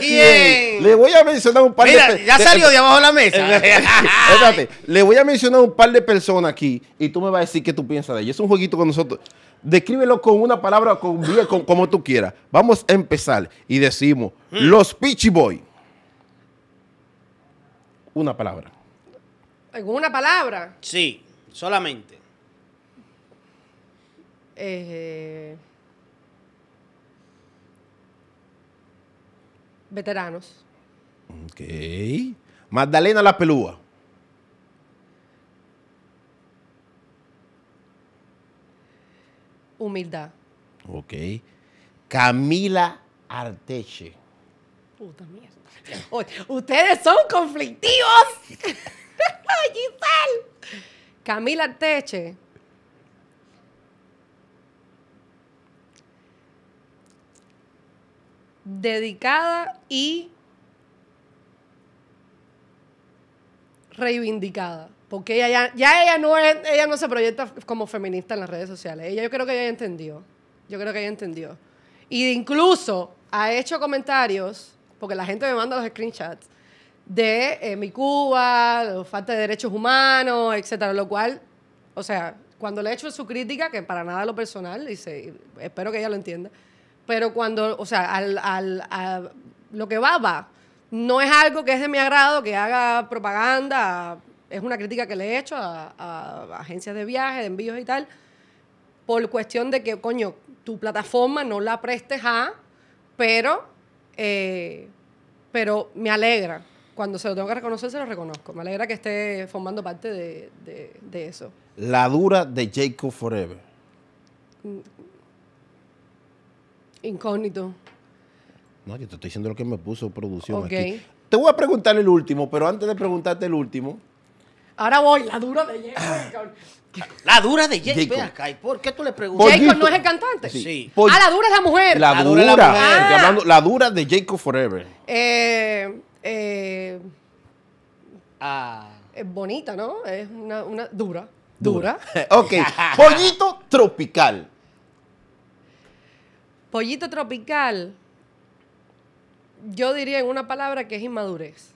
Le voy a mencionar un par de ya salió eh, de abajo de la mesa. Espérate, le voy a mencionar un par de personas aquí y tú me vas a decir qué tú piensas de ellos. Es un jueguito con nosotros. Descríbelo con una palabra, con, con como tú quieras. Vamos a empezar y decimos, mm. los Peachy Boy. Una palabra. ¿Alguna palabra? Sí, solamente. Eh... Veteranos. Ok. Magdalena La Pelúa. Humildad. Ok. Camila Arteche. Puta mierda. ustedes son conflictivos. Giselle. Camila Arteche. dedicada y reivindicada. Porque ella ya, ella, no ella no se proyecta como feminista en las redes sociales. Ella yo creo que ella entendió. Yo creo que ella entendió. Y incluso ha hecho comentarios, porque la gente me manda los screenshots, de eh, mi Cuba, falta de derechos humanos, etc. Lo cual, o sea, cuando le he hecho su crítica, que para nada lo personal, dice espero que ella lo entienda, pero cuando, o sea, al, al, a lo que va, va. No es algo que es de mi agrado, que haga propaganda. Es una crítica que le he hecho a, agencias de viaje, de envíos y tal, por cuestión de que, coño, tu plataforma no la prestes a, pero, eh, pero me alegra. Cuando se lo tengo que reconocer, se lo reconozco. Me alegra que esté formando parte de, de, de eso. La dura de Jacob Forever. Mm, Incógnito. No, yo te estoy diciendo lo que me puso producción aquí. Te voy a preguntar el último, pero antes de preguntarte el último. Ahora voy, la dura de Jacob. La dura de Jacob. por qué tú le preguntas? Jacob no es el cantante. Sí. Ah, la dura es la mujer. La, dura, ah. la dura de Jacob Forever. Eh, eh, ah. Es bonita, ¿no? Es una, dura. Dura. dura. ok. Pollito tropical. Pollito tropical, yo diría en una palabra que es inmadurez.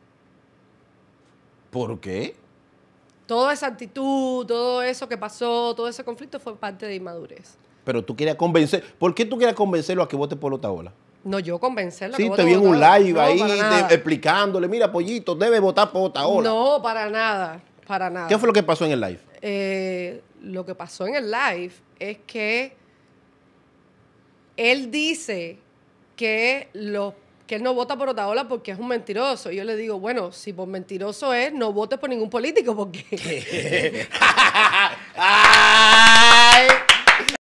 ¿Por qué? Toda esa actitud, todo eso que pasó, todo ese conflicto fue parte de inmadurez. Pero tú quieres convencer, ¿por qué tú quieres convencerlo a que vote por Otaola? No, yo convencerlo. Sí, te vi en un live ahí explicándole, mira, pollito, debe votar por Otaola. No, para nada, para nada. ¿Qué fue lo que pasó en el live? Eh, lo que pasó en el live es que él dice que, lo que él no vota por Otaola porque es un mentiroso. yo le digo, bueno, si por mentiroso es, no votes por ningún político porque... Ah,